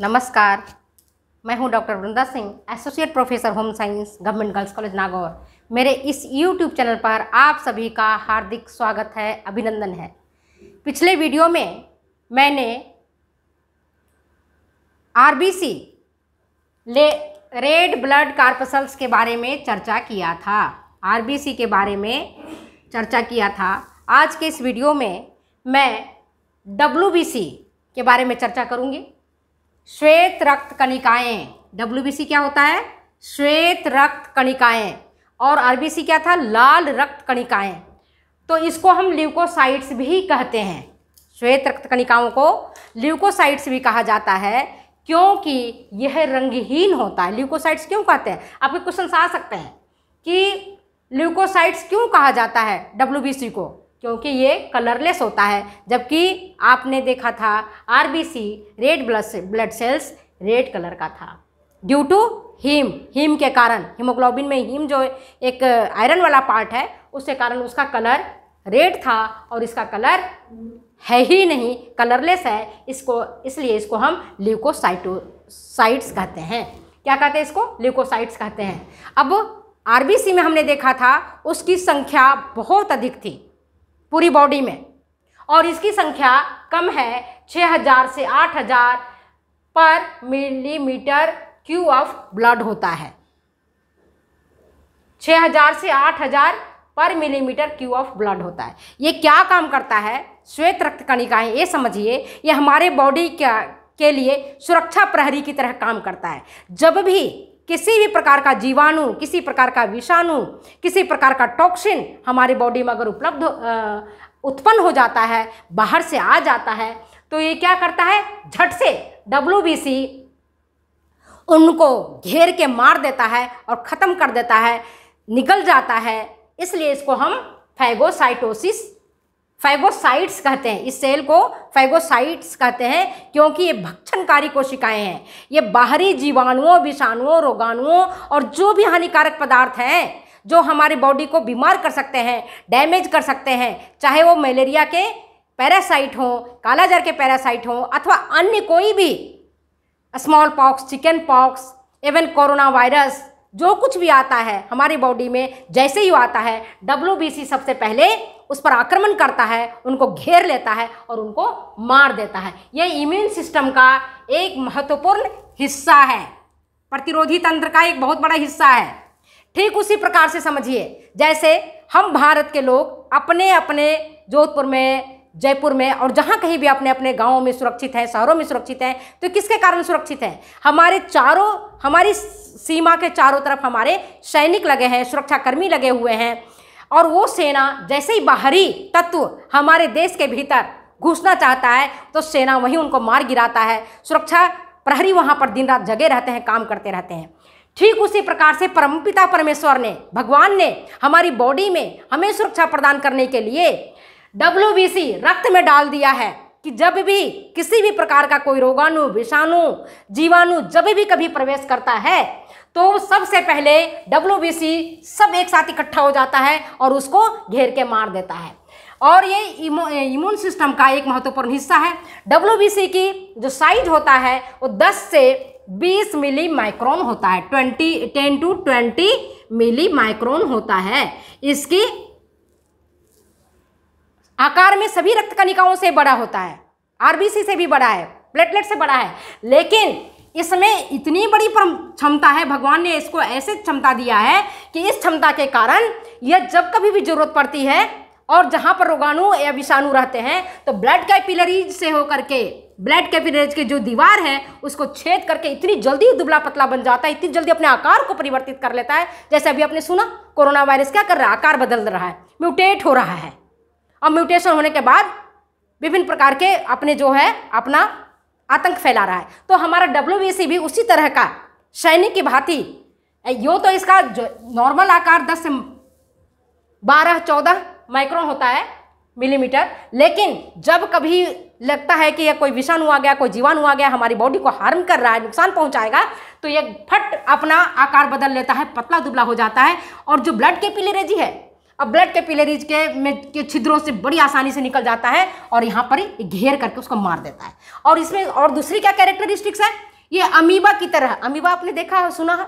नमस्कार मैं हूं doctor Vrinda Singh associate professor home science government girls college Nagaur मेरे इस यूट्यूब चैनल पर आप सभी का हार्दिक स्वागत है अभिनंदन है पिछले वीडियो में मैंने आरबीसी ले रेड ब्लड कार्पसल्स के बारे में चर्चा किया था आरबीसी के बारे में चर्चा किया था आज के इस वीडियो में मैं सी के बारे में चर्चा करूँगी श्वेत रक्त कणिकाएं डब्ल्यू क्या होता है श्वेत रक्त कणिकाएं और आर क्या था लाल रक्त कणिकाएं तो इसको हम ल्यूकोसाइट्स भी कहते हैं श्वेत रक्त कणिकाओं को ल्यूकोसाइट्स भी कहा जाता है क्योंकि यह रंगहीन होता है ल्यूकोसाइट्स क्यों कहते हैं आपके क्वेश्चन आ सकते हैं कि ल्यूकोसाइट्स क्यों कहा जाता है डब्ल्यू को क्योंकि ये कलरलेस होता है जबकि आपने देखा था RBC red blood cells red colour का था ड्यू टू हीम हीम के कारण हीमोग्लोबिन में हीम जो एक आयरन वाला पार्ट है उसके कारण उसका कलर रेड था और इसका कलर है ही नहीं कलरलेस है इसको इसलिए इसको हम ल्यूकोसाइटोसाइट्स कहते हैं क्या कहते हैं इसको ल्यूकोसाइट्स कहते हैं अब आरबीसी में हमने देखा था उसकी संख्या बहुत अधिक थी पूरी बॉडी में और इसकी संख्या कम है 6000 से 8000 पर मिलीमीटर क्यू ऑफ ब्लड होता है 6000 से 8000 पर मिलीमीटर क्यू ऑफ ब्लड होता है ये क्या काम करता है श्वेत रक्त कणिकाएं ये समझिए ये हमारे बॉडी के लिए सुरक्षा प्रहरी की तरह काम करता है जब भी किसी भी प्रकार का जीवाणु किसी प्रकार का विषाणु किसी प्रकार का टॉक्सिन हमारे बॉडी में अगर उपलब्ध उत्पन्न हो जाता है बाहर से आ जाता है तो ये क्या करता है झट से डब्ल्यू उनको घेर के मार देता है और ख़त्म कर देता है निकल जाता है इसलिए इसको हम फैगोसाइटोसिस फाइगोसाइट्स कहते हैं इस सेल को फाइगोसाइट्स कहते हैं क्योंकि ये भक्षणकारी कोशिकाएं हैं ये बाहरी जीवाणुओं विषाणुओं रोगाणुओं और जो भी हानिकारक पदार्थ हैं जो हमारे बॉडी को बीमार कर सकते हैं डैमेज कर सकते हैं चाहे वो मलेरिया के पैरासाइट हों कालाजर के पैरासाइट हों अथवा अन्य कोई भी स्मॉल पॉक्स चिकन पॉक्स एवन कोरोना वायरस जो कुछ भी आता है हमारी बॉडी में जैसे ही आता है डब्ल्यू सबसे पहले उस पर आक्रमण करता है उनको घेर लेता है और उनको मार देता है यह इम्यून सिस्टम का एक महत्वपूर्ण हिस्सा है प्रतिरोधी तंत्र का एक बहुत बड़ा हिस्सा है ठीक उसी प्रकार से समझिए जैसे हम भारत के लोग अपने अपने जोधपुर में जयपुर में और जहाँ कहीं भी अपने अपने गाँव में सुरक्षित हैं शहरों में सुरक्षित हैं तो किसके कारण सुरक्षित हैं हमारे चारों हमारी सीमा के चारों तरफ हमारे सैनिक लगे हैं सुरक्षाकर्मी लगे हुए हैं और वो सेना जैसे ही बाहरी तत्व हमारे देश के भीतर घुसना चाहता है तो सेना वहीं उनको मार गिराता है सुरक्षा प्रहरी वहाँ पर दिन रात जगे रहते हैं काम करते रहते हैं ठीक उसी प्रकार से परमपिता परमेश्वर ने भगवान ने हमारी बॉडी में हमें सुरक्षा प्रदान करने के लिए डब्ल्यू रक्त में डाल दिया है कि जब भी किसी भी प्रकार का कोई रोगाणु विषाणु जीवाणु जब भी कभी प्रवेश करता है तो सबसे पहले डब्ल्यू सब एक साथ इकट्ठा हो जाता है और उसको घेर के मार देता है और ये इम्यून सिस्टम का एक महत्वपूर्ण हिस्सा है डब्ल्यू की जो साइज होता है वो 10 से 20 मिली माइक्रोन होता है 20 10 टू 20 मिली माइक्रोन होता है इसकी आकार में सभी रक्त कणिकाओं से बड़ा होता है आरबीसी से भी बड़ा है प्लेटलेट से बड़ा है लेकिन इसमें इतनी बड़ी क्षमता है भगवान ने इसको ऐसे क्षमता दिया है कि इस क्षमता के कारण यह जब कभी भी जरूरत पड़ती है और जहाँ पर रोगाणु या विषाणु रहते हैं तो ब्लड कैपिलरीज से होकर के ब्लड कैपिलरीज के जो दीवार है उसको छेद करके इतनी जल्दी दुबला पतला बन जाता है इतनी जल्दी अपने आकार को परिवर्तित कर लेता है जैसे अभी आपने सुना कोरोना वायरस क्या कर रहा है आकार बदल रहा है म्यूटेट हो रहा है और म्यूटेशन होने के बाद विभिन्न प्रकार के अपने जो है अपना आतंक फैला रहा है तो हमारा डब्ल्यू भी उसी तरह का सैनिक की भांति यो तो इसका नॉर्मल आकार दस से बारह चौदह माइक्रोन होता है मिलीमीटर लेकिन जब कभी लगता है कि यह कोई विषाणु आ गया कोई जीवाणु आ गया हमारी बॉडी को हार्म कर रहा है नुकसान पहुंचाएगा तो यह फट अपना आकार बदल लेता है पतला दुबला हो जाता है और जो ब्लड के पिलेरेजी है अब ब्लड के पिलेरीज के में के छिद्रों से बड़ी आसानी से निकल जाता है और यहाँ पर घेर करके उसको मार देता है और इसमें और दूसरी क्या कैरेक्टरिस्टिक्स है ये अमीबा की तरह अमीबा आपने देखा है सुना है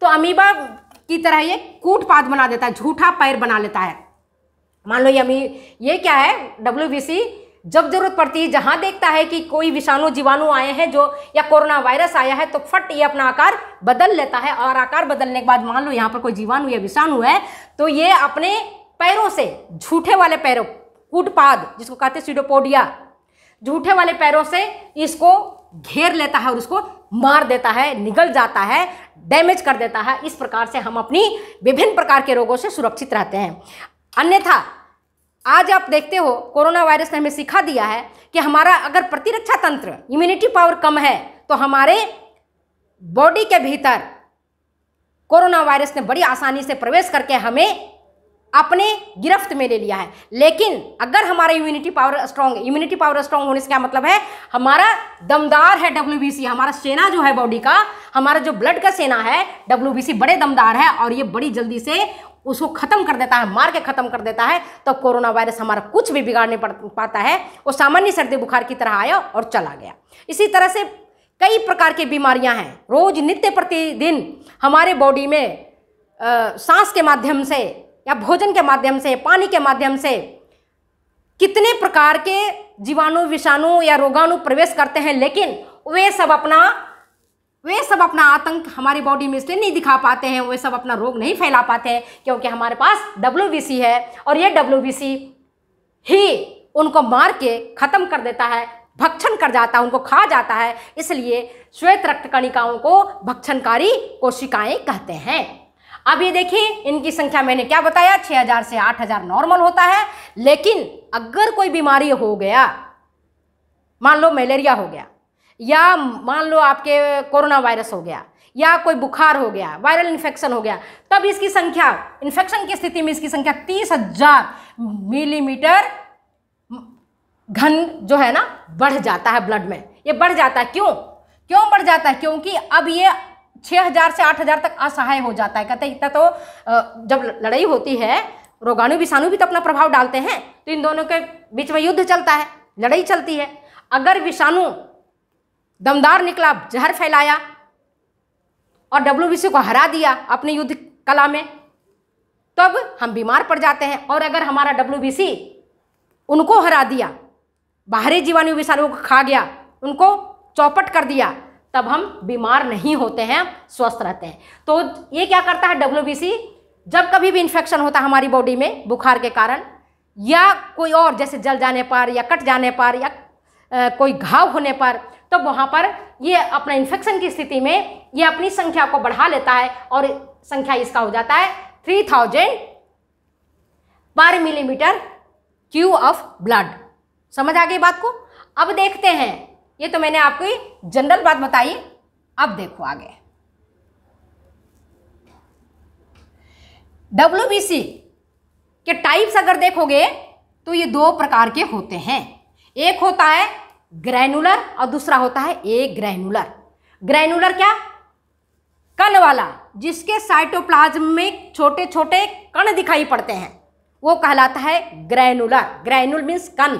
तो अमीबा की तरह ये कूट पाद बना देता है झूठा पैर बना लेता है मान लो ये अमी ये क्या है डब्ल्यू जब जरूरत पड़ती है जहां देखता है कि कोई विषाणु जीवाणु आए हैं जो या कोरोना वायरस आया है तो फट ये अपना आकार बदल लेता है और आकार बदलने के बाद मान लो यहां पर कोई जीवाणु या विषाणु है तो ये अपने पैरों से झूठे वाले पैरों कूटपाद जिसको कहते हैं सीडोपोडिया झूठे वाले पैरों से इसको घेर लेता है और उसको मार देता है निगल जाता है डैमेज कर देता है इस प्रकार से हम अपनी विभिन्न प्रकार के रोगों से सुरक्षित रहते हैं अन्यथा आज आप देखते हो कोरोना वायरस ने हमें सिखा दिया है कि हमारा अगर प्रतिरक्षा तंत्र इम्यूनिटी पावर कम है तो हमारे बॉडी के भीतर कोरोना वायरस ने बड़ी आसानी से प्रवेश करके हमें अपने गिरफ्त में ले लिया है लेकिन अगर हमारा immunity power strong immunity power strong होने से क्या मतलब है हमारा दमदार है डब्ल्यू हमारा सेना जो है बॉडी का हमारा जो ब्लड का सेना है डब्ल्यू बड़े दमदार है और ये बड़ी जल्दी से उसको ख़त्म कर देता है मार के ख़त्म कर देता है तो कोरोना वायरस हमारा कुछ भी बिगाड़ नहीं पाता है वो सामान्य सर्दी बुखार की तरह आया और चला गया इसी तरह से कई प्रकार की बीमारियां हैं रोज नित्य प्रतिदिन हमारे बॉडी में आ, सांस के माध्यम से या भोजन के माध्यम से पानी के माध्यम से कितने प्रकार के जीवाणु विषाणु या रोगाणु प्रवेश करते हैं लेकिन वे सब अपना वे सब अपना आतंक हमारी बॉडी में इसलिए नहीं दिखा पाते हैं वे सब अपना रोग नहीं फैला पाते हैं क्योंकि हमारे पास डब्ल्यू है और ये डब्ल्यू ही उनको मार के ख़त्म कर देता है भक्षण कर जाता है उनको खा जाता है इसलिए श्वेत रक्त कणिकाओं को भक्षणकारी कोशिकाएं कहते हैं अब ये देखिए इनकी संख्या मैंने क्या बताया 6000 से 8000 नॉर्मल होता है लेकिन अगर कोई बीमारी हो गया मान लो मलेरिया हो गया या मान लो आपके कोरोना वायरस हो गया या कोई बुखार हो गया वायरल इन्फेक्शन हो गया तब इसकी संख्या इन्फेक्शन की स्थिति में इसकी संख्या तीस हजार मिलीमीटर घन जो है ना बढ़ जाता है ब्लड में ये बढ़ जाता है क्यों क्यों बढ़ जाता है क्योंकि अब ये छः हज़ार से आठ हज़ार तक असहाय हो जाता है कहते हैं इतना तो जब लड़ाई होती है रोगाणु विषाणु भी तो अपना प्रभाव डालते हैं तो इन दोनों के बीच में युद्ध चलता है लड़ाई चलती है अगर विषाणु दमदार निकला जहर फैलाया और डब्ल्यू को हरा दिया अपने युद्ध कला में तब हम बीमार पड़ जाते हैं और अगर हमारा डब्ल्यू उनको हरा दिया बाहरी जीवाणु विषाणु को खा गया उनको चौपट कर दिया तब हम बीमार नहीं होते हैं स्वस्थ रहते हैं तो ये क्या करता है डब्ल्यू जब कभी भी इन्फेक्शन होता है हमारी बॉडी में बुखार के कारण या कोई और जैसे जल जाने पर या कट जाने पर या कोई घाव होने पर तो वहाँ पर ये अपना इन्फेक्शन की स्थिति में ये अपनी संख्या को बढ़ा लेता है और संख्या इसका हो जाता है थ्री थाउजेंड पर मिलीमीटर क्यू ऑफ ब्लड समझ आ गई बात को अब देखते हैं ये तो मैंने आपको जनरल बात बताई अब देखो आगे डब्ल्यू के टाइप्स अगर देखोगे तो ये दो प्रकार के होते हैं एक होता है ग्रैनुलर और दूसरा होता है ए ग्रैनुलर ग्रैनुलर क्या कण वाला जिसके साइटोप्लाज्म में छोटे छोटे कण दिखाई पड़ते हैं वो कहलाता है ग्रैनुलर ग्रैनुल मीन्स कण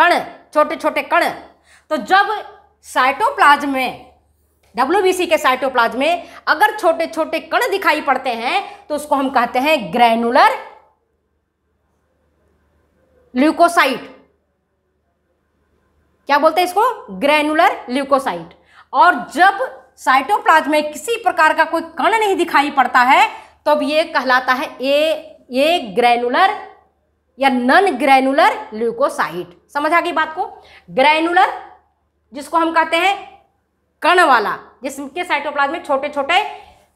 कण छोटे छोटे कण तो जब साइटोप्लाज्म में डब्ल्यू के साइटोप्लाज्म में अगर छोटे छोटे कण दिखाई पड़ते हैं तो उसको हम कहते हैं ग्रैनुलर ल्यूकोसाइट क्या बोलते हैं इसको ग्रेनुलर ल्यूकोसाइट और जब साइटोप्लाज्म में किसी प्रकार का कोई कण नहीं दिखाई पड़ता है तो अब ये कहलाता है ए ये ग्रेनुलर या नन ग्रेनुलर ल्यूकोसाइट समझ आ गई बात को ग्रेनुलर जिसको हम कहते हैं कण वाला जिसके साइटोप्लाज्म में छोटे छोटे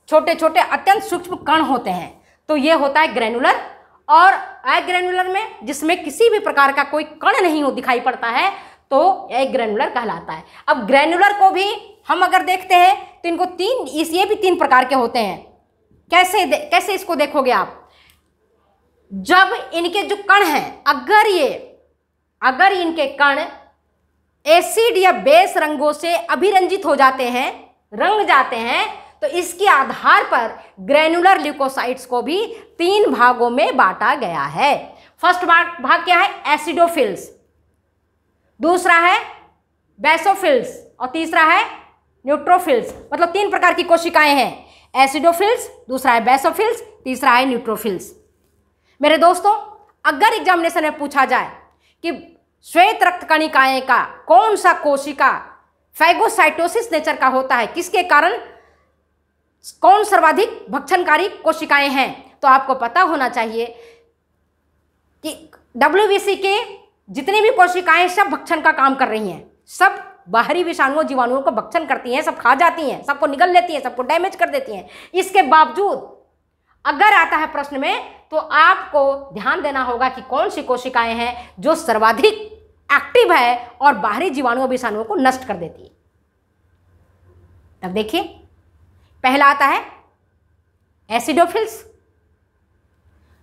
छोटे छोटे अत्यंत सूक्ष्म कण होते हैं तो ये होता है ग्रेनुलर और एग्रेनुलर में जिसमें किसी भी प्रकार का कोई कण नहीं हो दिखाई पड़ता है तो यह ग्रेनुलर कहलाता है अब ग्रेनुलर को भी हम अगर देखते हैं तो इनको तीन इस ये भी तीन प्रकार के होते हैं कैसे कैसे इसको देखोगे आप जब इनके जो कण हैं अगर ये अगर इनके कण एसिड या बेस रंगों से अभिरंजित हो जाते हैं रंग जाते हैं तो इसके आधार पर ग्रेनुलर ल्यूकोसाइट्स को भी तीन भागों में बांटा गया है फर्स्ट भाग क्या है एसिडोफिल्स दूसरा है बेसोफिल्स और तीसरा है न्यूट्रोफिल्स मतलब तीन प्रकार की कोशिकाएं हैं एसिडोफिल्स दूसरा है बेसोफिल्स तीसरा है न्यूट्रोफिल्स मेरे दोस्तों अगर एग्जामिनेशन में पूछा जाए कि श्वेत रक्त कणिकाएं का कौन सा कोशिका फैगोसाइटोसिस नेचर का होता है किसके कारण कौन सर्वाधिक भक्षणकारी कोशिकाएं हैं तो आपको पता होना चाहिए कि डब्ल्यू के जितनी भी कोशिकाएं सब भक्षण का काम कर रही हैं सब बाहरी विषाणुओं जीवाणुओं को भक्षण करती हैं सब खा जाती हैं सबको निगल लेती हैं सबको डैमेज कर देती हैं इसके बावजूद अगर आता है प्रश्न में तो आपको ध्यान देना होगा कि कौन सी कोशिकाएं हैं जो सर्वाधिक एक्टिव है और बाहरी जीवाणुओं विषाणुओं को नष्ट कर देती है तब देखिए पहला आता है एसिडोफिल्स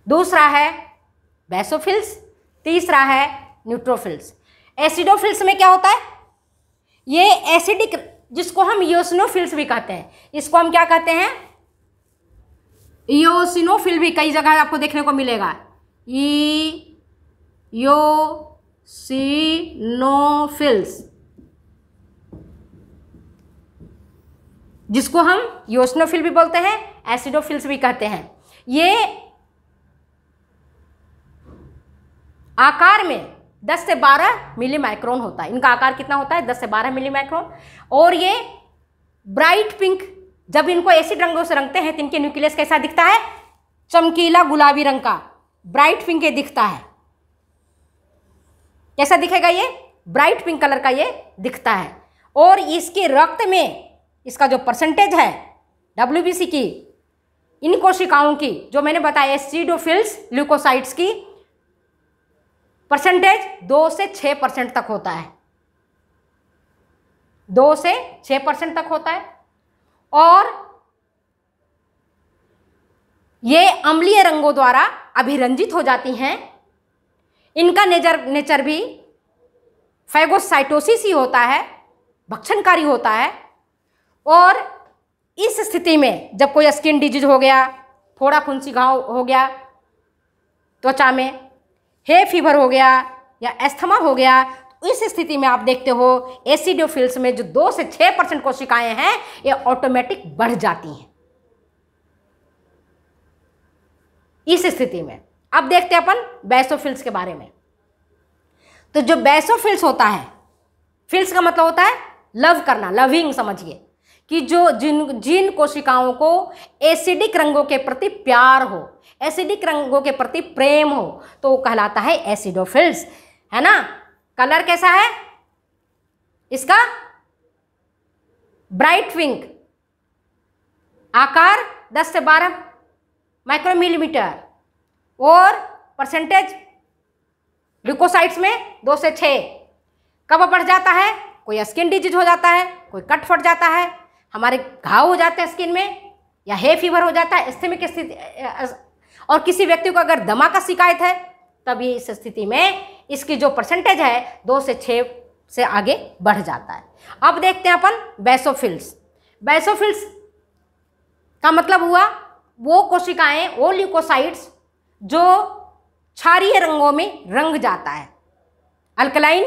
दूसरा है बैसोफिल्स तीसरा है न्यूट्रोफिल्स एसिडोफिल्स में क्या होता है ये एसिडिक जिसको हम योसिनोफिल्स भी कहते हैं इसको हम क्या कहते हैं योसिनोफिल भी कई जगह आपको देखने को मिलेगा ई यो फिल्स जिसको हम योसनोफिल भी बोलते हैं एसिडोफिल्स भी कहते हैं ये आकार में 10 से 12 मिली माइक्रोन होता है इनका आकार कितना होता है 10 से 12 मिली माइक्रोन और ये ब्राइट पिंक जब इनको एसिड रंगों से रंगते हैं तो इनके न्यूक्लियस कैसा दिखता है चमकीला गुलाबी रंग का ब्राइट पिंक ये दिखता है कैसा दिखेगा ये ब्राइट पिंक कलर का ये दिखता है और इसके रक्त में इसका जो परसेंटेज है डब्ल्यू की इन कोशिकाओं की जो मैंने बताया एसिडोफिल्स ल्यूकोसाइट्स की परसेंटेज दो से छः परसेंट तक होता है दो से छः परसेंट तक होता है और ये अम्लीय रंगों द्वारा अभिरंजित हो जाती हैं इनका नेचर नेचर भी फैगोसाइटोसिस ही होता है भक्षणकारी होता है और इस स्थिति में जब कोई स्किन डिजीज हो गया फोड़ा फुंसी घाव हो गया त्वचा में हे फीवर हो गया या एस्थमा हो गया तो इस स्थिति में आप देखते हो एसिडोफिल्स में जो दो से छह परसेंट कोशिकाएं हैं ये ऑटोमेटिक बढ़ जाती हैं इस स्थिति में अब देखते हैं अपन बैसोफिल्स के बारे में तो जो बैसोफिल्स होता है फिल्स का मतलब होता है लव करना लविंग समझिए कि जो जिन जिन कोशिकाओं को एसिडिक रंगों के प्रति प्यार हो एसिडिक रंगों के प्रति प्रेम हो तो वो कहलाता है एसिडोफिल्स है ना कलर कैसा है इसका ब्राइट विंग आकार 10 से 12 माइक्रोमिलीमीटर और परसेंटेज ल्यूकोसाइट्स में दो से 6 कब बढ़ जाता है कोई स्किन डिजीज हो जाता है कोई कट फट जाता है हमारे घाव हो जाते हैं स्किन में या हे फीवर हो जाता है स्थमिक स्थिति और किसी व्यक्ति को अगर दमा का शिकायत है तभी इस स्थिति में इसकी जो परसेंटेज है दो से छः से आगे बढ़ जाता है अब देखते हैं अपन बैसोफिल्स बैसोफिल्स का मतलब हुआ वो कोशिकाएं वो ल्यूकोसाइड्स जो क्षारीय रंगों में रंग जाता है अल्कलाइन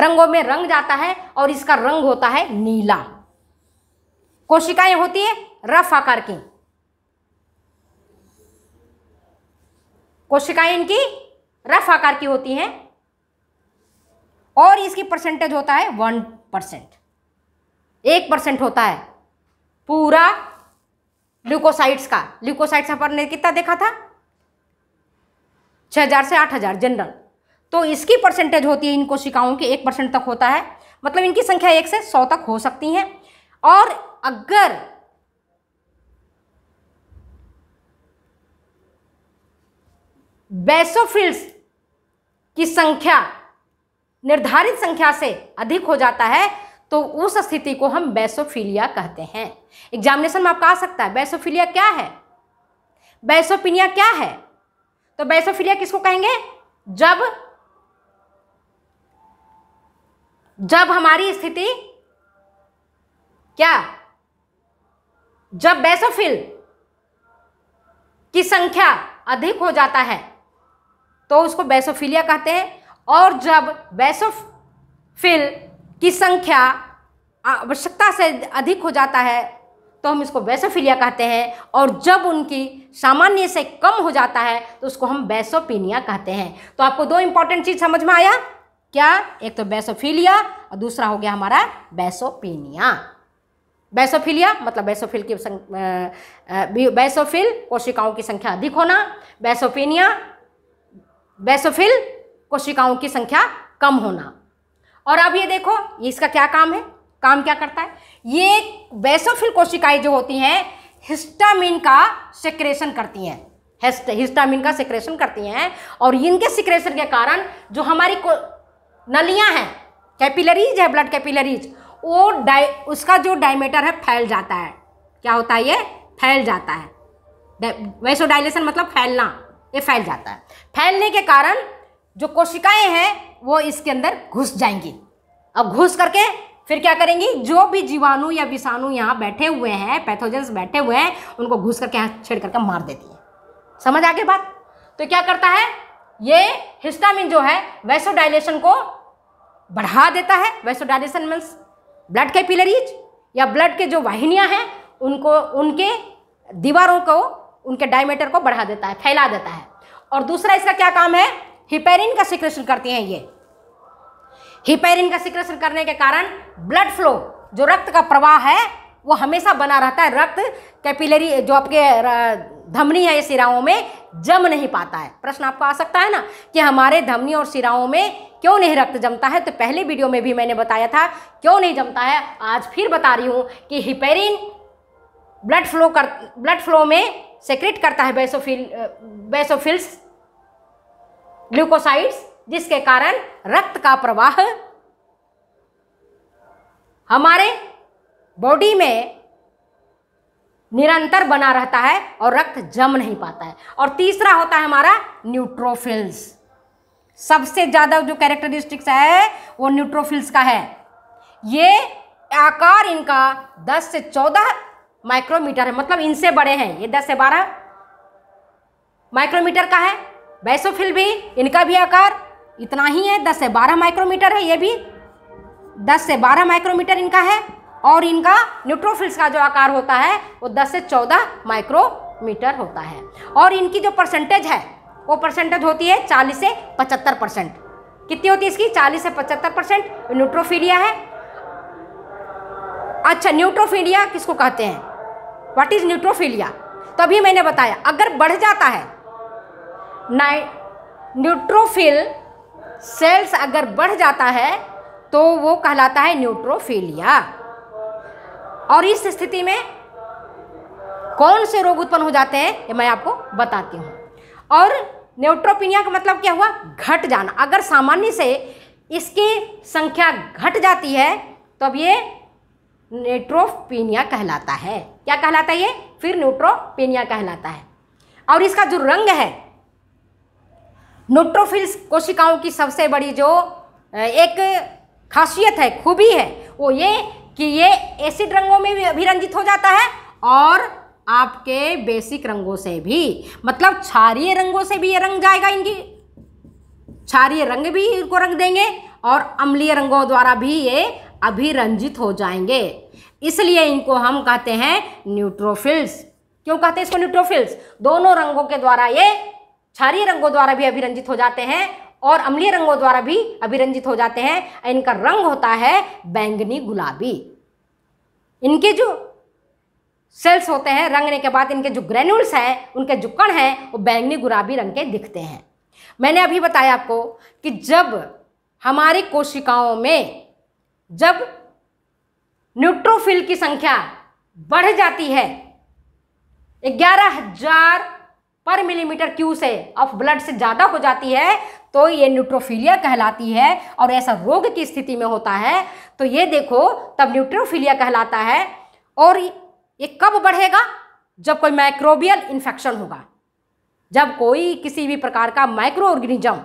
रंगों में रंग जाता है और इसका रंग होता है नीला कोशिकाएं होती है रफ आकार की कोशिकाएं इनकी रफ आकार की होती हैं और इसकी परसेंटेज होता है वन परसेंट एक परसेंट होता है पूरा ल्यूकोसाइट्स का ल्यूकोसाइट्स अपन ने कितना देखा था छह हजार से आठ हजार जनरल तो इसकी परसेंटेज होती है इन कोशिकाओं की एक परसेंट तक होता है मतलब इनकी संख्या एक से सौ तक हो सकती है और अगर बेसोफिल्स की संख्या निर्धारित संख्या से अधिक हो जाता है तो उस स्थिति को हम बेसोफिलिया कहते हैं एग्जामिनेशन में आपका आ सकता है बेसोफिलिया क्या है बेसोपिनिया क्या है तो बेसोफिलिया किसको कहेंगे जब जब हमारी स्थिति क्या जब बेसोफिल की संख्या अधिक हो जाता है तो उसको बेसोफिलिया कहते हैं और जब बेसोफिल की संख्या आवश्यकता से अधिक हो जाता है तो हम इसको बेसोफिलिया कहते हैं और जब उनकी सामान्य से कम हो जाता है तो उसको हम बेसोपिनिया कहते हैं तो आपको दो इंपॉर्टेंट चीज़ समझ में आया क्या एक तो बेसोफीलिया और दूसरा हो गया हमारा बेसोपीनिया बैसोफिलिया मतलब बैसोफिल की बैसोफिल कोशिकाओं की संख्या अधिक होना बैसोफीनिया बैसोफिल कोशिकाओं की संख्या कम होना और अब ये देखो ये इसका क्या काम है काम क्या करता है ये बैसोफिल कोशिकाएं जो होती हैं हिस्टामिन का सेक्रेशन करती हैं हिस्टामिन का सेक्रेशन करती हैं और इनके सिक्रेशन के कारण जो हमारी नलियाँ हैं कैपिलरीज है ब्लड कैपिलरीज वो डाय उसका जो डायमीटर है फैल जाता है क्या होता है ये फैल जाता है वैसो डायलेशन मतलब फैलना ये फैल जाता है फैलने के कारण जो कोशिकाएं हैं वो इसके अंदर घुस जाएंगी अब घुस करके फिर क्या करेंगी जो भी जीवाणु या विषाणु यहाँ बैठे हुए हैं पैथोजेंस बैठे हुए हैं उनको घुस करके यहाँ छेड़ करके मार देती है समझ आगे बात तो क्या करता है ये हिस्टामिन जो है वैसोडाइलेशन को बढ़ा देता है वेस्टोडाइजेशन मीन्स ब्लड के पिलरीज या ब्लड के जो वाहिनियाँ हैं उनको उनके दीवारों को उनके डायमीटर को बढ़ा देता है फैला देता है और दूसरा इसका क्या काम है हिपेरिन का सिक्रेशन करती हैं ये हिपेरिन का सिक्रेशन करने के कारण ब्लड फ्लो जो रक्त का प्रवाह है वो हमेशा बना रहता है रक्त कैपिलरी जो आपके धमनी है ये सिराओं में जम नहीं पाता है प्रश्न आपको आ सकता है ना कि हमारे धमनी और सिराओं में क्यों नहीं रक्त जमता है तो पहले वीडियो में भी मैंने बताया था क्यों नहीं जमता है आज फिर बता रही हूँ कि हिपेरिन ब्लड फ्लो कर ब्लड फ्लो में सेक्रेट करता है बेसोफिल बेसोफिल्स ग्लूकोसाइड्स जिसके कारण रक्त का प्रवाह हमारे बॉडी में निरंतर बना रहता है और रक्त जम नहीं पाता है और तीसरा होता है हमारा न्यूट्रोफिल्स सबसे ज़्यादा जो कैरेक्टरिस्टिक्स है वो न्यूट्रोफिल्स का है ये आकार इनका 10 से 14 माइक्रोमीटर है मतलब इनसे बड़े हैं ये 10 से 12 माइक्रोमीटर का है बैसोफिल भी इनका भी आकार इतना ही है 10 से 12 माइक्रोमीटर है ये भी 10 से 12 माइक्रोमीटर इनका है और इनका न्यूट्रोफिल्स का जो आकार होता है वो 10 से 14 माइक्रोमीटर होता है और इनकी जो परसेंटेज है वो परसेंटेज होती है 40 से 75 परसेंट कितनी होती है इसकी 40 से 75 परसेंट न्यूट्रोफीलिया है अच्छा न्यूट्रोफीलिया किसको कहते हैं व्हाट इज न्यूट्रोफीलिया तभी मैंने बताया अगर बढ़ जाता है न्यूट्रोफिल सेल्स अगर बढ़ जाता है तो वो कहलाता है न्यूट्रोफीलिया और इस स्थिति में कौन से रोग उत्पन्न हो जाते हैं ये मैं आपको बताती हूँ और न्यूट्रोपिनिया का मतलब क्या हुआ घट जाना अगर सामान्य से इसकी संख्या घट जाती है तो अब ये न्यूट्रोपिनिया कहलाता है क्या कहलाता है ये फिर न्यूट्रोपिनिया कहलाता है और इसका जो रंग है न्यूट्रोफिल्स कोशिकाओं की सबसे बड़ी जो एक खासियत है खूबी है वो ये कि ये एसिड रंगों में भी अभिरंजित हो जाता है और आपके बेसिक रंगों से भी मतलब क्षारिय रंगों से भी ये रंग जाएगा इनकी क्षारिय रंग भी इनको रंग देंगे और अम्लीय रंगों द्वारा भी ये अभिरंजित हो जाएंगे इसलिए इनको हम कहते हैं न्यूट्रोफिल्स क्यों कहते हैं इसको न्यूट्रोफिल्स दोनों रंगों के द्वारा ये क्षारिय रंगों द्वारा भी अभिरंजित हो जाते हैं और अम्लीय रंगों द्वारा भी अभिरंजित हो जाते हैं इनका रंग होता है बैंगनी गुलाबी इनके जो सेल्स होते हैं रंगने के बाद इनके जो ग्रेन्यूल्स हैं उनके जो कण हैं वो बैंगनी गुलाबी रंग के दिखते हैं मैंने अभी बताया आपको कि जब हमारी कोशिकाओं में जब न्यूट्रोफिल की संख्या बढ़ जाती है ग्यारह हजार पर मिलीमीटर क्यू से ऑफ ब्लड से ज़्यादा हो जाती है तो ये न्यूट्रोफीलिया कहलाती है और ऐसा रोग की स्थिति में होता है तो ये देखो तब न्यूट्रोफीलिया कहलाता है और ये कब बढ़ेगा जब कोई माइक्रोबियल इन्फेक्शन होगा जब कोई किसी भी प्रकार का माइक्रो ऑर्गेनिज्म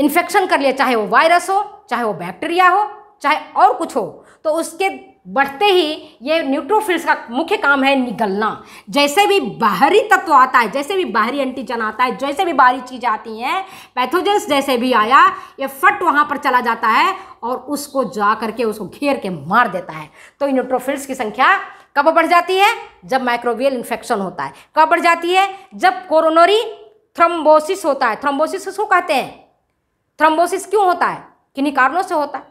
इन्फेक्शन कर लिया चाहे वो वायरस हो चाहे वो बैक्टीरिया हो चाहे और कुछ हो तो उसके बढ़ते ही ये न्यूट्रोफिल्स का मुख्य काम है निगलना जैसे भी बाहरी तत्व आता है जैसे भी बाहरी एंटीजन आता है जैसे भी बाहरी चीज़ आती हैं पैथोजेंस जैसे भी आया ये फट वहाँ पर चला जाता है और उसको जा करके उसको घेर के मार देता है तो न्यूट्रोफिल्स की संख्या कब बढ़ जाती है जब माइक्रोवियल इन्फेक्शन होता है कब बढ़ जाती है जब कोरोनरी थ्रम्बोसिस होता है थ्रम्बोसिस उसको कहते हैं थ्रम्बोसिस क्यों होता है किन्हीं कारणों से होता है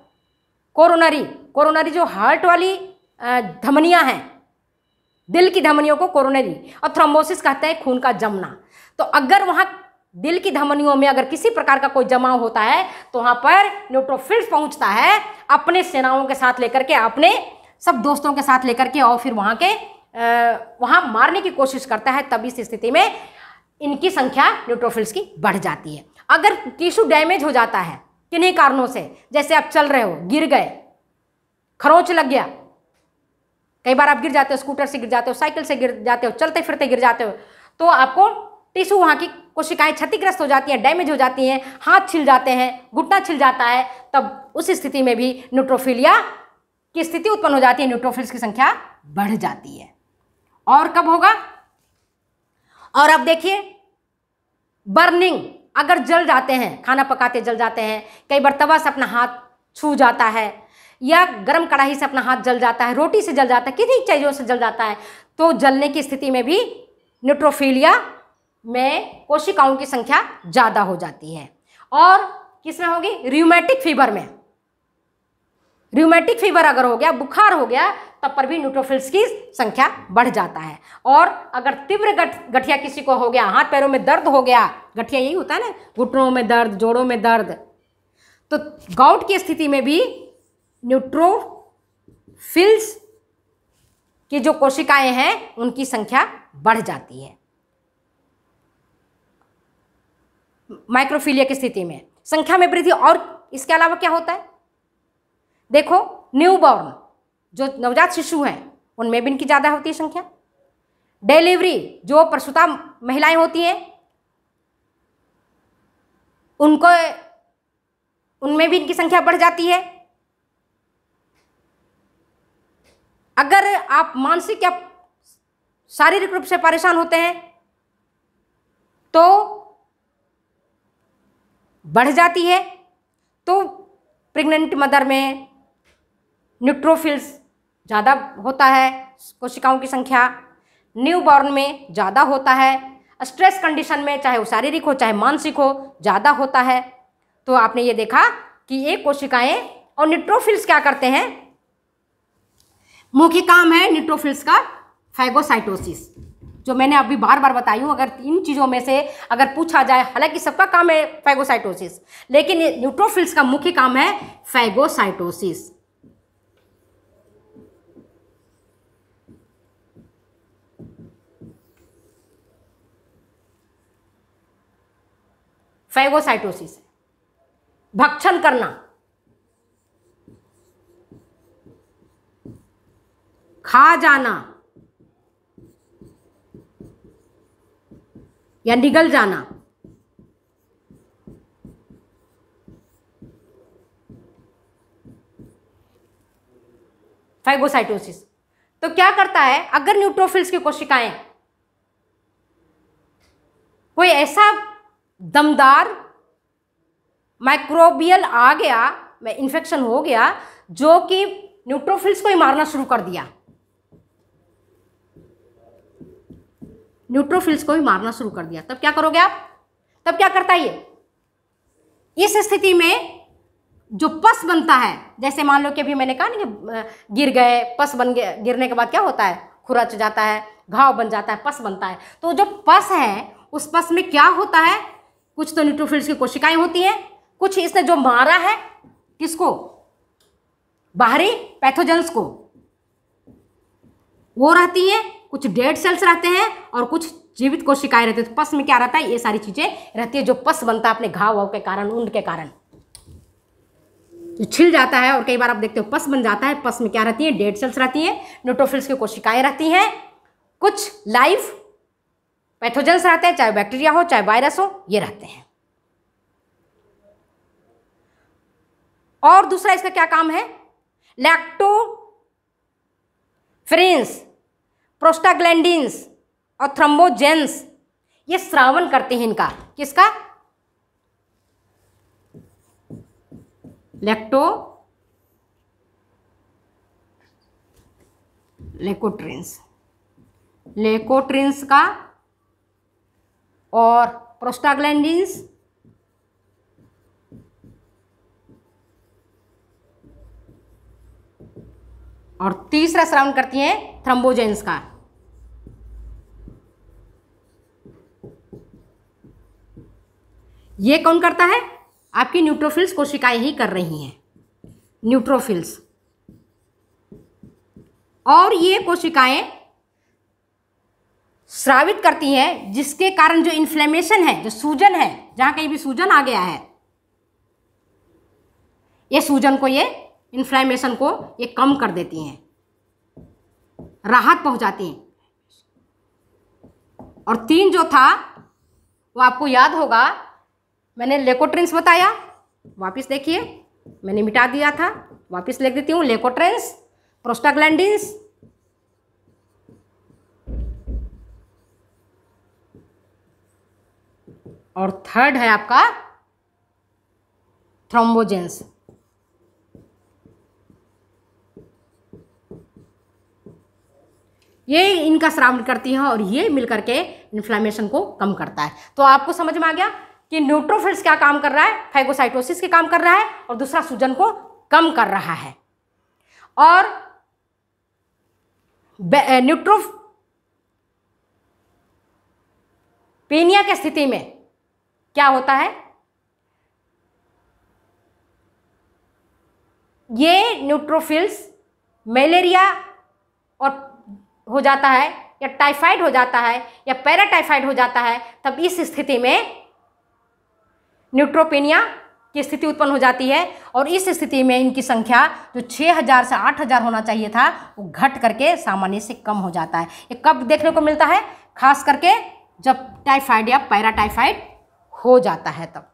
कोरोनरी कोरोनरी जो हार्ट वाली धमनियाँ हैं दिल की धमनियों को कोरोनरी और थ्रोम्बोसिस कहते हैं खून का जमना तो अगर वहाँ दिल की धमनियों में अगर किसी प्रकार का कोई जमाव होता है तो वहाँ पर न्यूट्रोफिल्स पहुँचता है अपने सेनाओं के साथ लेकर के अपने सब दोस्तों के साथ लेकर के और फिर वहाँ के वहाँ मारने की कोशिश करता है तब इस स्थिति में इनकी संख्या न्यूट्रोफिल्स की बढ़ जाती है अगर टिश्यू डैमेज हो जाता है किन्हीं कारणों से जैसे आप चल रहे हो गिर गए खरोंच लग गया कई बार आप गिर जाते हो स्कूटर से गिर जाते हो साइकिल से गिर जाते हो चलते फिरते गिर जाते हो तो आपको टिशू वहाँ की कोशिकाएं क्षतिग्रस्त हो जाती हैं डैमेज हो जाती हैं हाथ छिल जाते हैं घुटना छिल जाता है तब उस स्थिति में भी न्यूट्रोफिलिया की स्थिति उत्पन्न हो जाती है न्यूट्रोफिल्स की संख्या बढ़ जाती है और कब होगा और अब देखिए बर्निंग अगर जल जाते हैं खाना पकाते जल जाते हैं कई बार तवा से अपना हाथ छू जाता है या गर्म कढ़ाई से अपना हाथ जल जाता है रोटी से जल जाता है किसी चीज़ों से जल जाता है तो जलने की स्थिति में भी न्यूट्रोफीलिया में कोशिकाओं की संख्या ज़्यादा हो जाती है और किस में होगी र्यूमेटिक फीवर में र्यूमेटिक फीवर अगर हो गया बुखार हो गया तब पर भी न्यूट्रोफिल्स की संख्या बढ़ जाता है और अगर तीव्र गठ गठिया किसी को हो गया हाथ पैरों में दर्द हो गया गठिया यही होता है ना घुटनों में दर्द जोड़ों में दर्द तो गाउट की स्थिति में भी न्यूट्रोफिल्स की जो कोशिकाएं हैं उनकी संख्या बढ़ जाती है माइक्रोफीलिया की स्थिति में संख्या में वृद्धि और इसके अलावा क्या होता है देखो न्यूबॉर्न जो नवजात शिशु हैं उनमें भी इनकी ज़्यादा होती है संख्या डिलीवरी जो प्रसूता महिलाएं होती हैं उनको उनमें भी इनकी संख्या बढ़ जाती है अगर आप मानसिक या शारीरिक रूप से परेशान होते हैं तो बढ़ जाती है तो प्रेग्नेंट मदर में न्यूट्रोफिल्स ज़्यादा होता है कोशिकाओं की संख्या न्यू बॉर्न में ज़्यादा होता है स्ट्रेस कंडीशन में चाहे वो शारीरिक हो चाहे मानसिक हो ज़्यादा होता है तो आपने ये देखा कि ये कोशिकाएं और न्यूट्रोफिल्स क्या करते हैं मुख्य काम है न्यूट्रोफिल्स का फैगोसाइटोसिस जो मैंने अभी बार बार बताई हूँ अगर इन चीज़ों में से अगर पूछा जाए हालांकि सबका काम है फैगोसाइटोसिस लेकिन न्यूट्रोफिल्स का मुख्य काम है फैगोसाइटोसिस फैगोसाइटोसिस भक्षण करना खा जाना या निगल जाना फाइगोसाइटोसिस तो क्या करता है अगर न्यूट्रोफिल्स की कोशिकाएं कोई ऐसा दमदार माइक्रोबियल आ गया इन्फेक्शन हो गया जो कि न्यूट्रोफिल्स को ही मारना शुरू कर दिया न्यूट्रोफिल्स को भी मारना शुरू कर दिया तब क्या करोगे आप तब क्या करता है ये इस स्थिति में जो पस बनता है जैसे मान लो कि अभी मैंने कहा ना कि गिर गए पस बन गए गिरने के बाद क्या होता है खुरच जाता है घाव बन जाता है पस बनता है तो जो पस है उस पस में क्या होता है कुछ तो न्यूट्रोफिल्स की कोशिकाएं होती हैं कुछ इसने जो मारा है किसको बाहरी पैथोजेंस को वो रहती हैं कुछ डेड सेल्स रहते हैं और कुछ जीवित कोशिकाएं रहती है तो पस में क्या रहता है ये सारी चीज़ें रहती है जो पस बनता है अपने घाव वाव के कारण ऊंड के कारण जो छिल जाता है और कई बार आप देखते हो पस बन जाता है पस में क्या रहती है डेड सेल्स रहती है न्यूट्रोफिल्स की कोशिकाएं रहती हैं कुछ लाइफ पैथोजेंस रहते हैं चाहे बैक्टीरिया हो चाहे वायरस हो ये रहते हैं और दूसरा इसका क्या काम है लैक्टो फ्रेंस प्रोस्टाग्लैंडिन्स और थ्रम्बोजेंस ये श्रावण करते हैं इनका किसका लेक्टो लेकोट्रिन्स लेकोट्रिन्स का और प्रोस्टाग्लैंडिन्स और तीसरा श्रावण करती हैं थ्रम्बोजेंस का ये कौन करता है आपकी न्यूट्रोफिल्स कोशिकाएं ही कर रही हैं न्यूट्रोफिल्स और ये कोशिकाएं श्रावित करती हैं जिसके कारण जो इन्फ्लेमेशन है जो सूजन है जहाँ कहीं भी सूजन आ गया है ये सूजन को ये इन्फ्लेमेशन को ये कम कर देती हैं राहत पहुँचाती हैं और तीन जो था वो आपको याद होगा मैंने लेकोट्रेंस बताया वापस देखिए मैंने मिटा दिया था वापस लिख देती हूँ लेकोट्रेंस प्रोस्टाग्लैंडिंस और थर्ड है आपका थ्रोम्बोजेंस ये इनका श्रावण करती है और ये मिलकर के इन्फ्लामेशन को कम करता है तो आपको समझ में आ गया कि न्यूट्रोफिल्स क्या काम कर रहा है फाइगोसाइटोसिस के काम कर रहा है और दूसरा सूजन को कम कर रहा है और न्यूट्रोफ पेनिया की स्थिति में क्या होता है ये न्यूट्रोफिल्स मलेरिया और हो जाता है या टाइफाइड हो जाता है या पैराटाइफाइड हो जाता है तब इस स्थिति में न्यूट्रोपेनिया की स्थिति उत्पन्न हो जाती है और इस स्थिति में इनकी संख्या जो 6000 से 8000 होना चाहिए था वो घट करके सामान्य से कम हो जाता है ये कब देखने को मिलता है खास करके जब टाइफाइड या पैराटाइफाइड हो जाता है तब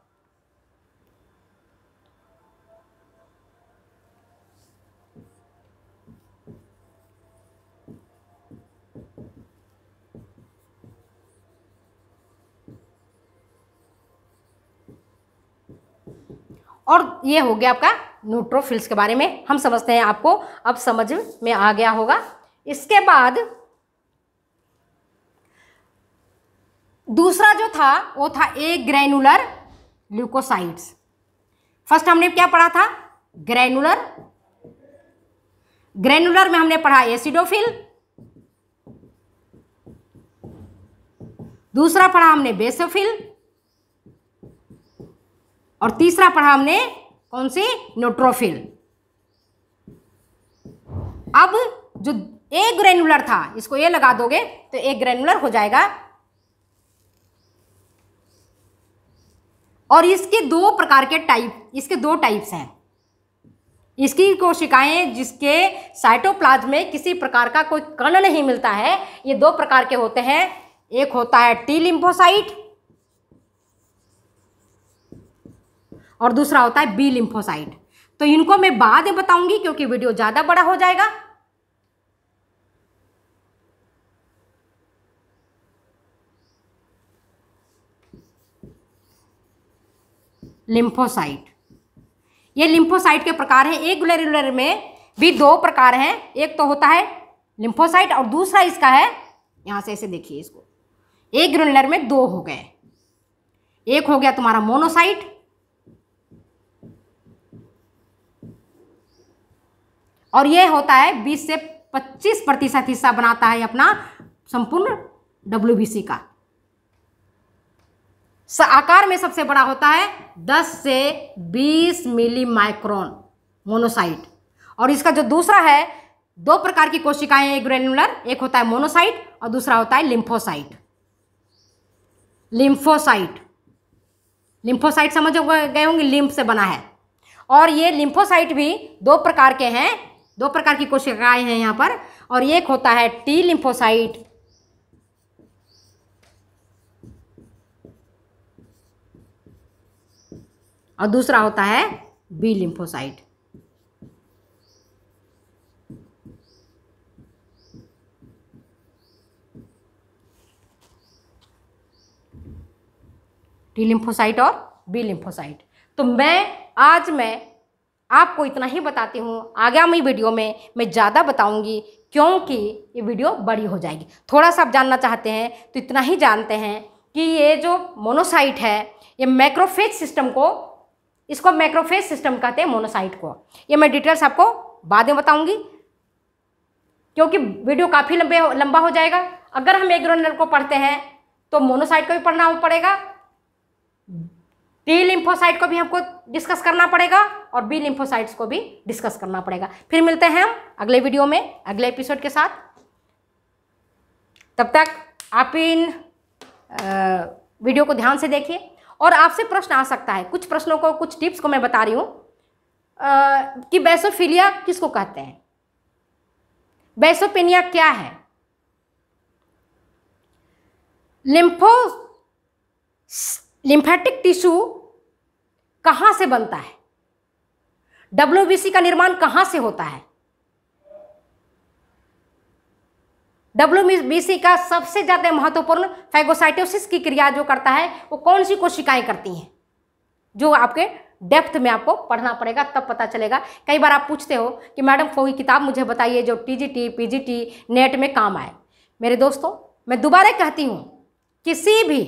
और ये हो गया आपका न्यूट्रोफिल्स के बारे में हम समझते हैं आपको अब समझ में आ गया होगा इसके बाद दूसरा जो था वो था ए ग्रेनुलर ल्यूकोसाइड्स फर्स्ट हमने क्या पढ़ा था ग्रेनुलर ग्रेनुलर में हमने पढ़ा एसिडोफिल दूसरा पढ़ा हमने बेसोफिल और तीसरा पढ़ा हमने कौन से न्यूट्रोफिल अब जो एक ग्रेनुलर था इसको ये लगा दोगे तो एक ग्रेनुलर हो जाएगा और इसके दो प्रकार के टाइप इसके दो टाइप्स हैं इसकी कोशिकाएं जिसके साइटोप्लाज्म में किसी प्रकार का कोई कण नहीं मिलता है ये दो प्रकार के होते हैं एक होता है टी लिम्फोसाइट और दूसरा होता है बी लिम्फोसाइट तो इनको मैं बाद में बताऊंगी क्योंकि वीडियो ज़्यादा बड़ा हो जाएगा लिम्फोसाइट ये लिम्फोसाइट के प्रकार हैं एक गुलर में भी दो प्रकार हैं एक तो होता है लिम्फोसाइट और दूसरा इसका है यहां से ऐसे देखिए इसको एक ग्रुलर में दो हो गए एक हो गया तुम्हारा मोनोसाइट और ये होता है 20 से 25 प्रतिशत हिस्सा बनाता है अपना संपूर्ण डब्ल्यू का आकार में सबसे बड़ा होता है 10 से 20 मिली माइक्रोन मोनोसाइट और इसका जो दूसरा है दो प्रकार की कोशिकाएं एक ग्रेनुलर एक होता है मोनोसाइट और दूसरा होता है लिम्फोसाइट लिम्फोसाइट लिम्फोसाइट समझ गए होंगे लिम्फ से बना है और ये लिम्फोसाइट भी दो प्रकार के हैं दो प्रकार की कोशिकाएं हैं यहाँ पर और एक होता है टी लिम्फोसाइट और दूसरा होता है बी लिम्फोसाइट टी लिम्फोसाइट और बी लिम्फोसाइट तो मैं आज मैं आपको इतना ही बताती हूँ आगामी वीडियो में मैं ज़्यादा बताऊँगी क्योंकि ये वीडियो बड़ी हो जाएगी थोड़ा सा आप जानना चाहते हैं तो इतना ही जानते हैं कि ये जो मोनोसाइट है ये मैक्रोफेज सिस्टम को इसको मैक्रोफेज सिस्टम कहते हैं मोनोसाइट को ये मैं डिटेल्स आपको बाद में बताऊँगी क्योंकि वीडियो काफ़ी लंबे लंबा हो जाएगा अगर हम एग्रोनल को पढ़ते हैं तो मोनोसाइट को भी पढ़ना पड़ेगा टी लिम्फोसाइट को भी हमको डिस्कस करना पड़ेगा और बी लिम्फोसाइट्स को भी डिस्कस करना पड़ेगा फिर मिलते हैं हम अगले वीडियो में अगले एपिसोड के साथ तब तक आप इन वीडियो को ध्यान से देखिए और आपसे प्रश्न आ सकता है कुछ प्रश्नों को कुछ टिप्स को मैं बता रही हूँ कि बैसोफिलिया किसको कहते हैं बैसोपिनिया क्या है लिम्फो लिम्फेटिक टिश्यू कहाँ से बनता है डब्ल्यू का निर्माण कहाँ से होता है डब्ल्यू का सबसे ज़्यादा महत्वपूर्ण फैगोसाइटोसिस की क्रिया जो करता है वो कौन सी कोशिकाएं करती हैं जो आपके डेप्थ में आपको पढ़ना पड़ेगा तब पता चलेगा कई बार आप पूछते हो कि मैडम कोई किताब मुझे बताइए जो T G G T net में काम आए मेरे दोस्तों मैं दोबारा कहती हूँ किसी भी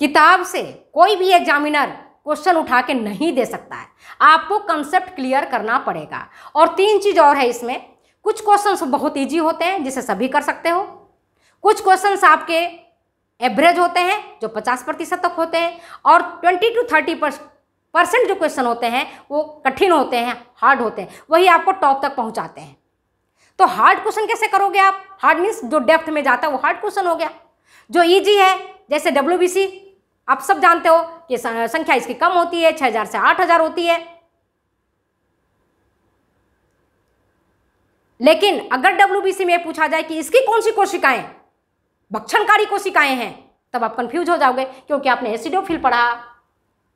किताब से कोई भी एग्जामिनर क्वेश्चन उठा के नहीं दे सकता है आपको कंसेप्ट क्लियर करना पड़ेगा और तीन चीज़ और है इसमें कुछ क्वेश्चन बहुत ईजी होते हैं जिसे सभी कर सकते हो कुछ क्वेश्चन आपके एवरेज होते हैं जो 50 प्रतिशत तक होते हैं और 20 टू 30 परसेंट जो क्वेश्चन होते हैं वो कठिन होते हैं हार्ड होते हैं वही आपको टॉप तक पहुंचाते हैं तो हार्ड क्वेश्चन कैसे करोगे आप हार्ड मीन्स जो डेप्थ में जाता है वो हार्ड क्वेश्चन हो गया जो ईजी है जैसे डब्ल्यू आप सब जानते हो कि संख्या इसकी कम होती है 6000 से 8000 होती है लेकिन अगर डब्ल्यू में पूछा जाए कि इसकी कौन सी कोशिकाएं भक्षणकारी कोशिकाएं हैं तब आप कंफ्यूज हो जाओगे क्योंकि आपने एसिडोफिल पढ़ा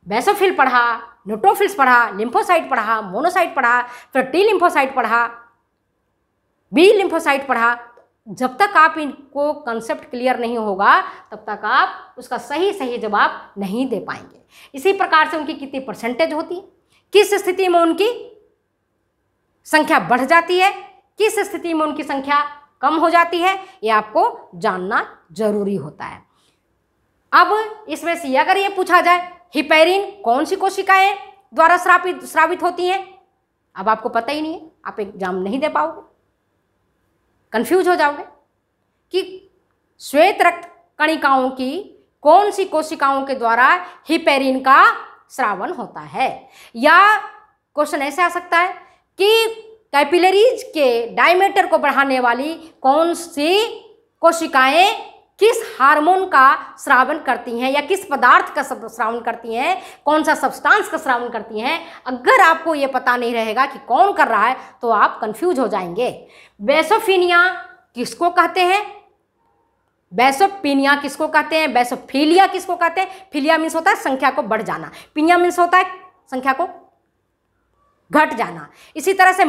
बेसोफिल पढ़ा न्यूट्रोफिल्स पढ़ा लिम्फोसाइट पढ़ा मोनोसाइट पढ़ा फिर टी लिम्फोसाइट पढ़ा बी लिम्फोसाइट पढ़ा जब तक आप इनको कंसेप्ट क्लियर नहीं होगा तब तक आप उसका सही सही जवाब नहीं दे पाएंगे इसी प्रकार से उनकी कितनी परसेंटेज होती है किस स्थिति में उनकी संख्या बढ़ जाती है किस स्थिति में उनकी संख्या कम हो जाती है ये आपको जानना जरूरी होता है अब इसमें से अगर ये पूछा जाए हिपेरिन कौन सी कोशिकाएं द्वारा श्रापित श्रावित होती हैं अब आपको पता ही नहीं है आप एग्जाम नहीं दे पाओगे कंफ्यूज हो जाओगे कि श्वेत रक्त कणिकाओं की कौन सी कोशिकाओं के द्वारा हिपेरिन का श्रावण होता है या क्वेश्चन ऐसे आ सकता है कि कैपिलरीज के डायमीटर को बढ़ाने वाली कौन सी कोशिकाएं किस हार्मोन का श्रावण करती हैं या किस पदार्थ का श्रावण करती हैं कौन सा सब्सटेंस का श्रावण करती हैं अगर आपको ये पता नहीं रहेगा कि कौन कर रहा है तो आप कंफ्यूज हो जाएंगे बेसोफिनिया किसको कहते हैं बेसोपिनिया किसको कहते हैं बेसोफिलिया किसको कहते हैं फिलिया मीन्स होता है संख्या को बढ़ जाना पिनिया मीन्स होता है संख्या को घट जाना इसी तरह से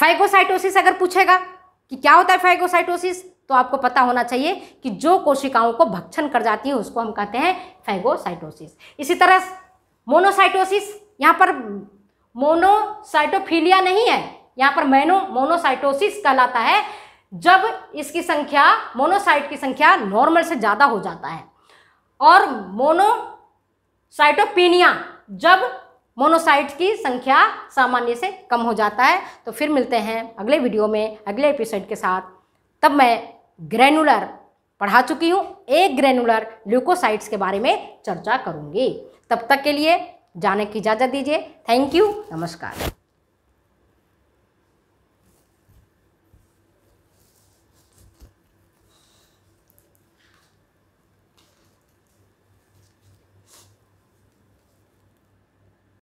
फाइगोसाइटोसिस अगर पूछेगा कि क्या होता है फाइगोसाइटोसिस तो आपको पता होना चाहिए कि जो कोशिकाओं को भक्षण कर जाती है उसको हम कहते हैं फाइगोसाइटोसिस इसी तरह मोनोसाइटोसिस यहाँ पर मोनोसाइटोफीलिया नहीं है यहाँ पर मैनो मोनोसाइटोसिस कहलाता है जब इसकी संख्या मोनोसाइट की संख्या नॉर्मल से ज़्यादा हो जाता है और मोनोसाइटोपिनिया जब मोनोसाइट की संख्या सामान्य से कम हो जाता है तो फिर मिलते हैं अगले वीडियो में अगले एपिसोड के साथ तब मैं ग्रेनुलर पढ़ा चुकी हूँ एक ग्रेनुलर ल्यूकोसाइट्स के बारे में चर्चा करूँगी तब तक के लिए जाने की इजाज़त दीजिए थैंक यू नमस्कार